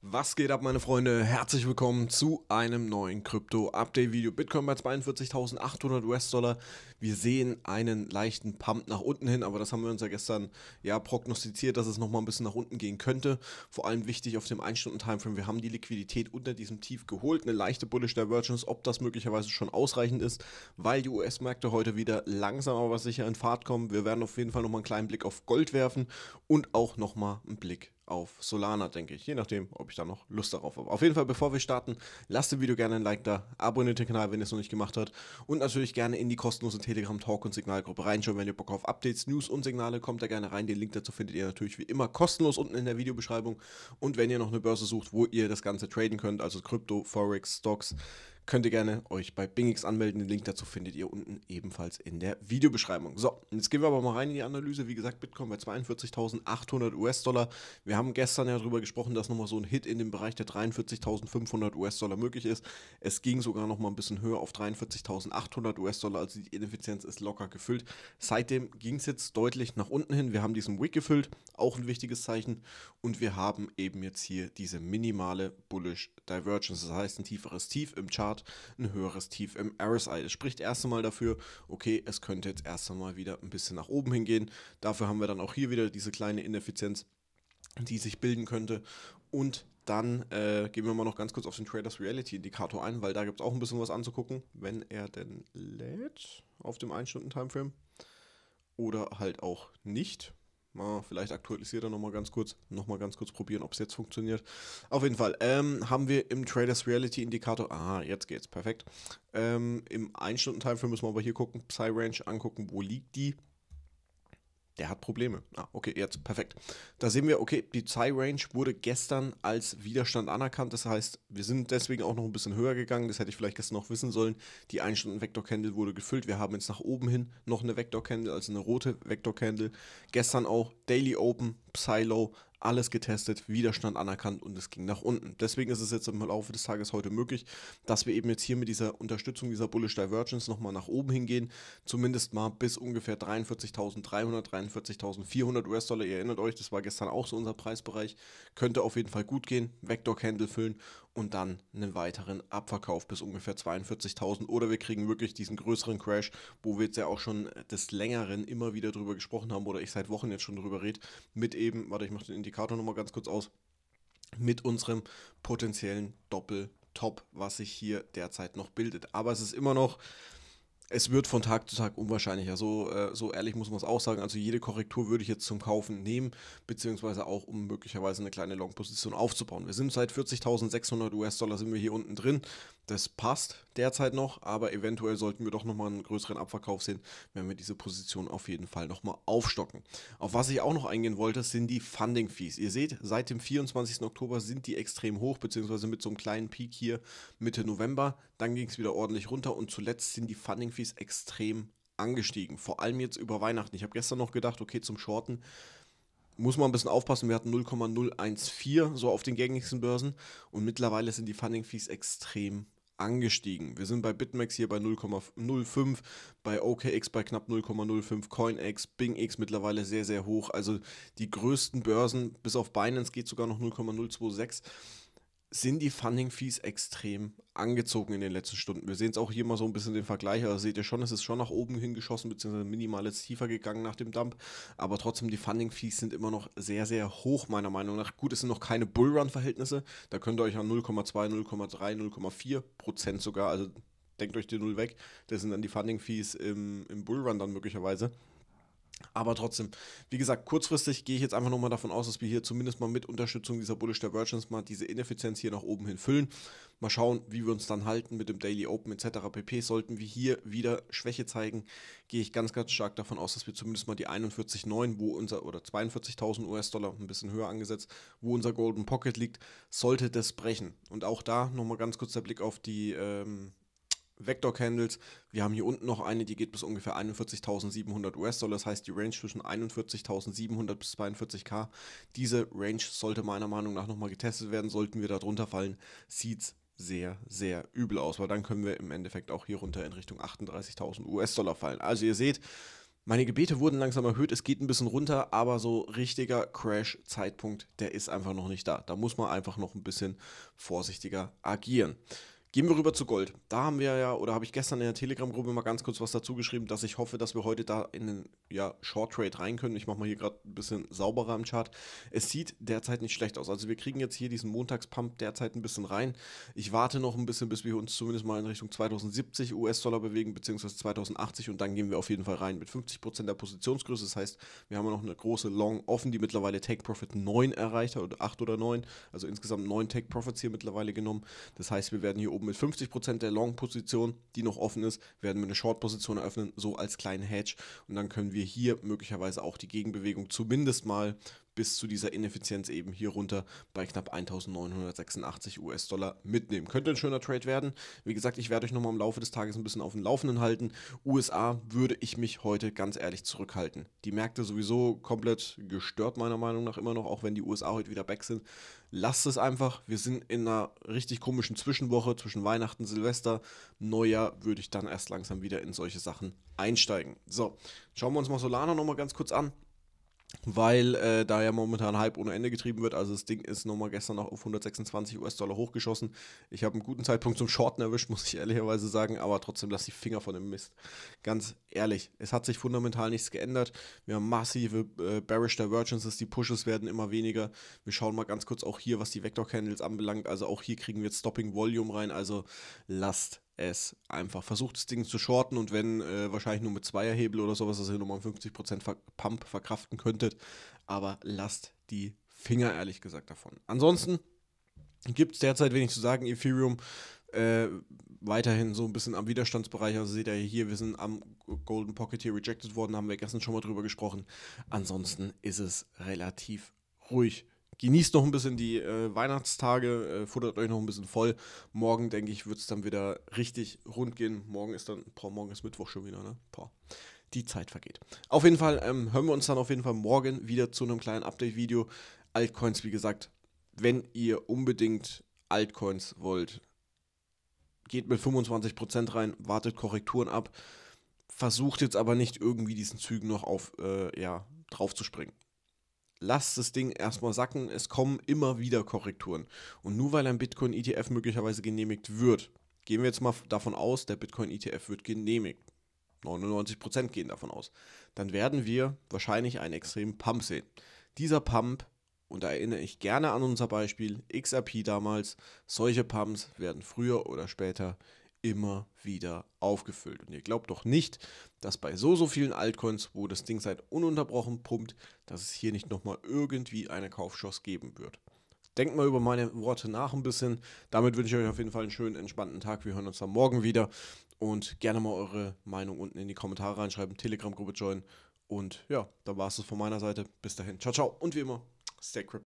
Was geht ab, meine Freunde? Herzlich willkommen zu einem neuen Krypto-Update-Video. Bitcoin bei 42.800 US-Dollar. Wir sehen einen leichten Pump nach unten hin, aber das haben wir uns ja gestern ja, prognostiziert, dass es nochmal ein bisschen nach unten gehen könnte. Vor allem wichtig auf dem 1-Stunden-Timeframe, wir haben die Liquidität unter diesem Tief geholt. Eine leichte Bullish Divergence, ob das möglicherweise schon ausreichend ist, weil die US-Märkte heute wieder langsam aber sicher in Fahrt kommen. Wir werden auf jeden Fall nochmal einen kleinen Blick auf Gold werfen und auch nochmal einen Blick auf Solana, denke ich. Je nachdem, ob ich da noch Lust darauf habe. Auf jeden Fall, bevor wir starten, lasst dem Video gerne ein Like da, abonniert den Kanal, wenn ihr es noch nicht gemacht habt und natürlich gerne in die kostenlose Telegram Talk und Signalgruppe reinschauen, wenn ihr Bock auf Updates, News und Signale, kommt da gerne rein. Den Link dazu findet ihr natürlich wie immer kostenlos unten in der Videobeschreibung und wenn ihr noch eine Börse sucht, wo ihr das Ganze traden könnt, also Krypto, Forex, Stocks, könnt ihr gerne euch bei Bingix anmelden. Den Link dazu findet ihr unten ebenfalls in der Videobeschreibung. So, jetzt gehen wir aber mal rein in die Analyse. Wie gesagt, Bitcoin bei 42.800 US-Dollar. Wir haben gestern ja darüber gesprochen, dass nochmal so ein Hit in dem Bereich der 43.500 US-Dollar möglich ist. Es ging sogar nochmal ein bisschen höher auf 43.800 US-Dollar. Also die Ineffizienz ist locker gefüllt. Seitdem ging es jetzt deutlich nach unten hin. Wir haben diesen Wick gefüllt, auch ein wichtiges Zeichen. Und wir haben eben jetzt hier diese minimale Bullish Divergence, das heißt ein tieferes Tief im Chart, ein höheres Tief im RSI. Das spricht erst einmal dafür, okay, es könnte jetzt erst einmal wieder ein bisschen nach oben hingehen. Dafür haben wir dann auch hier wieder diese kleine Ineffizienz, die sich bilden könnte. Und dann äh, gehen wir mal noch ganz kurz auf den Traders Reality Indikator ein, weil da gibt es auch ein bisschen was anzugucken, wenn er denn lädt auf dem 1-Stunden-Timeframe oder halt auch nicht. Ah, vielleicht aktualisiert er nochmal ganz kurz. Nochmal ganz kurz probieren, ob es jetzt funktioniert. Auf jeden Fall ähm, haben wir im Traders Reality Indikator. Ah, jetzt geht's. Perfekt. Ähm, Im 1-Stunden-Time müssen wir aber hier gucken. Psy-Range angucken. Wo liegt die? der hat Probleme. Ah, okay, jetzt perfekt. Da sehen wir, okay, die Psy-Range wurde gestern als Widerstand anerkannt. Das heißt, wir sind deswegen auch noch ein bisschen höher gegangen. Das hätte ich vielleicht gestern noch wissen sollen. Die 1-Stunden-Vector-Candle wurde gefüllt. Wir haben jetzt nach oben hin noch eine Vector-Candle, also eine rote Vector-Candle. Gestern auch Daily Open, Psy-Low, alles getestet, Widerstand anerkannt und es ging nach unten. Deswegen ist es jetzt im Laufe des Tages heute möglich, dass wir eben jetzt hier mit dieser Unterstützung dieser Bullish Divergence nochmal nach oben hingehen, zumindest mal bis ungefähr 43.300, 43.400 US-Dollar. Ihr erinnert euch, das war gestern auch so unser Preisbereich. Könnte auf jeden Fall gut gehen, Vector-Candle füllen und dann einen weiteren Abverkauf bis ungefähr 42.000 oder wir kriegen wirklich diesen größeren Crash, wo wir jetzt ja auch schon des Längeren immer wieder drüber gesprochen haben oder ich seit Wochen jetzt schon drüber rede, mit eben, warte, ich mache den Indikator Indikator nochmal ganz kurz aus, mit unserem potenziellen Doppeltop, was sich hier derzeit noch bildet. Aber es ist immer noch es wird von Tag zu Tag unwahrscheinlicher. So, äh, so ehrlich muss man es auch sagen. Also jede Korrektur würde ich jetzt zum Kaufen nehmen, beziehungsweise auch, um möglicherweise eine kleine Long-Position aufzubauen. Wir sind seit 40.600 US-Dollar sind wir hier unten drin. Das passt derzeit noch, aber eventuell sollten wir doch nochmal einen größeren Abverkauf sehen, wenn wir diese Position auf jeden Fall nochmal aufstocken. Auf was ich auch noch eingehen wollte, sind die Funding-Fees. Ihr seht, seit dem 24. Oktober sind die extrem hoch, beziehungsweise mit so einem kleinen Peak hier Mitte November dann ging es wieder ordentlich runter und zuletzt sind die Funding Fees extrem angestiegen. Vor allem jetzt über Weihnachten. Ich habe gestern noch gedacht, okay, zum Shorten muss man ein bisschen aufpassen. Wir hatten 0,014 so auf den gängigsten Börsen und mittlerweile sind die Funding Fees extrem angestiegen. Wir sind bei BitMEX hier bei 0,05, bei OKX bei knapp 0,05, CoinX, BingX mittlerweile sehr, sehr hoch. Also die größten Börsen, bis auf Binance geht sogar noch 0,026 sind die Funding-Fees extrem angezogen in den letzten Stunden. Wir sehen es auch hier mal so ein bisschen den Vergleich. Also seht ihr schon, es ist schon nach oben hingeschossen, beziehungsweise minimal jetzt tiefer gegangen nach dem Dump. Aber trotzdem, die Funding-Fees sind immer noch sehr, sehr hoch, meiner Meinung nach. Gut, es sind noch keine Bullrun-Verhältnisse. Da könnt ihr euch an 0,2, 0,3, 0,4 Prozent sogar, also denkt euch die Null weg. Das sind dann die Funding-Fees im, im Bullrun dann möglicherweise. Aber trotzdem, wie gesagt, kurzfristig gehe ich jetzt einfach nochmal davon aus, dass wir hier zumindest mal mit Unterstützung dieser Bullish Divergence mal diese Ineffizienz hier nach oben hin füllen. Mal schauen, wie wir uns dann halten mit dem Daily Open etc. pp. Sollten wir hier wieder Schwäche zeigen, gehe ich ganz, ganz stark davon aus, dass wir zumindest mal die 41,9, wo unser, oder 42.000 US-Dollar, ein bisschen höher angesetzt, wo unser Golden Pocket liegt, sollte das brechen. Und auch da nochmal ganz kurz der Blick auf die, ähm, Vector-Candles. Wir haben hier unten noch eine, die geht bis ungefähr 41.700 US-Dollar. Das heißt, die Range zwischen 41.700 bis 42k. Diese Range sollte meiner Meinung nach nochmal getestet werden. Sollten wir da drunter fallen, sieht's sehr, sehr übel aus, weil dann können wir im Endeffekt auch hier runter in Richtung 38.000 US-Dollar fallen. Also ihr seht, meine Gebete wurden langsam erhöht, es geht ein bisschen runter, aber so richtiger Crash-Zeitpunkt, der ist einfach noch nicht da. Da muss man einfach noch ein bisschen vorsichtiger agieren. Gehen wir rüber zu Gold. Da haben wir ja, oder habe ich gestern in der Telegram-Gruppe mal ganz kurz was dazu geschrieben, dass ich hoffe, dass wir heute da in den ja, Short Trade rein können. Ich mache mal hier gerade ein bisschen sauberer im Chart. Es sieht derzeit nicht schlecht aus. Also wir kriegen jetzt hier diesen Montagspump derzeit ein bisschen rein. Ich warte noch ein bisschen, bis wir uns zumindest mal in Richtung 2070 US-Dollar bewegen, beziehungsweise 2080 und dann gehen wir auf jeden Fall rein mit 50% der Positionsgröße. Das heißt, wir haben noch eine große Long offen, die mittlerweile Take Profit 9 erreicht hat, oder 8 oder 9. Also insgesamt 9 Take Profits hier mittlerweile genommen. Das heißt, wir werden hier oben oben mit 50% der Long-Position, die noch offen ist, werden wir eine Short-Position eröffnen, so als kleinen Hedge. Und dann können wir hier möglicherweise auch die Gegenbewegung zumindest mal bis zu dieser Ineffizienz eben hier runter bei knapp 1986 US-Dollar mitnehmen. Könnte ein schöner Trade werden. Wie gesagt, ich werde euch nochmal im Laufe des Tages ein bisschen auf dem Laufenden halten. USA würde ich mich heute ganz ehrlich zurückhalten. Die Märkte sowieso komplett gestört, meiner Meinung nach immer noch, auch wenn die USA heute wieder back sind. Lasst es einfach. Wir sind in einer richtig komischen Zwischenwoche zwischen Weihnachten, Silvester, Neujahr würde ich dann erst langsam wieder in solche Sachen einsteigen. So, schauen wir uns mal Solana nochmal ganz kurz an weil äh, da ja momentan Hype ohne Ende getrieben wird. Also das Ding ist nochmal gestern noch auf 126 US-Dollar hochgeschossen. Ich habe einen guten Zeitpunkt zum Shorten erwischt, muss ich ehrlicherweise sagen, aber trotzdem lass die Finger von dem Mist. Ganz ehrlich, es hat sich fundamental nichts geändert. Wir haben massive äh, Bearish Divergences, die Pushes werden immer weniger. Wir schauen mal ganz kurz auch hier, was die Vector Candles anbelangt. Also auch hier kriegen wir jetzt Stopping Volume rein. Also lasst es einfach. Versucht das Ding zu shorten und wenn äh, wahrscheinlich nur mit Zweierhebel oder sowas, dass ihr nochmal 50% Ver Pump verkraften könntet. Aber lasst die Finger ehrlich gesagt davon. Ansonsten gibt es derzeit wenig zu sagen. Ethereum äh, weiterhin so ein bisschen am Widerstandsbereich. Also seht ihr hier, wir sind am Golden Pocket hier rejected worden, haben wir gestern schon mal drüber gesprochen. Ansonsten ist es relativ ruhig genießt noch ein bisschen die äh, Weihnachtstage, äh, futtert euch noch ein bisschen voll. Morgen, denke ich, wird es dann wieder richtig rund gehen. Morgen ist dann, boah, morgen ist Mittwoch schon wieder, ne? Boah. Die Zeit vergeht. Auf jeden Fall ähm, hören wir uns dann auf jeden Fall morgen wieder zu einem kleinen Update-Video. Altcoins, wie gesagt, wenn ihr unbedingt Altcoins wollt, geht mit 25% rein, wartet Korrekturen ab, versucht jetzt aber nicht irgendwie diesen Zügen noch auf, äh, ja, draufzuspringen lasst das Ding erstmal sacken. Es kommen immer wieder Korrekturen. Und nur weil ein Bitcoin-ETF möglicherweise genehmigt wird, gehen wir jetzt mal davon aus, der Bitcoin-ETF wird genehmigt. 99% gehen davon aus. Dann werden wir wahrscheinlich einen extremen Pump sehen. Dieser Pump, und da erinnere ich gerne an unser Beispiel, XRP damals, solche Pumps werden früher oder später genehmigt immer wieder aufgefüllt. Und ihr glaubt doch nicht, dass bei so, so vielen Altcoins, wo das Ding seit ununterbrochen pumpt, dass es hier nicht nochmal irgendwie eine Kaufchance geben wird. Denkt mal über meine Worte nach ein bisschen. Damit wünsche ich euch auf jeden Fall einen schönen, entspannten Tag. Wir hören uns dann morgen wieder. Und gerne mal eure Meinung unten in die Kommentare reinschreiben, Telegram-Gruppe joinen. Und ja, dann war es das von meiner Seite. Bis dahin. Ciao, ciao. Und wie immer, stay crypto.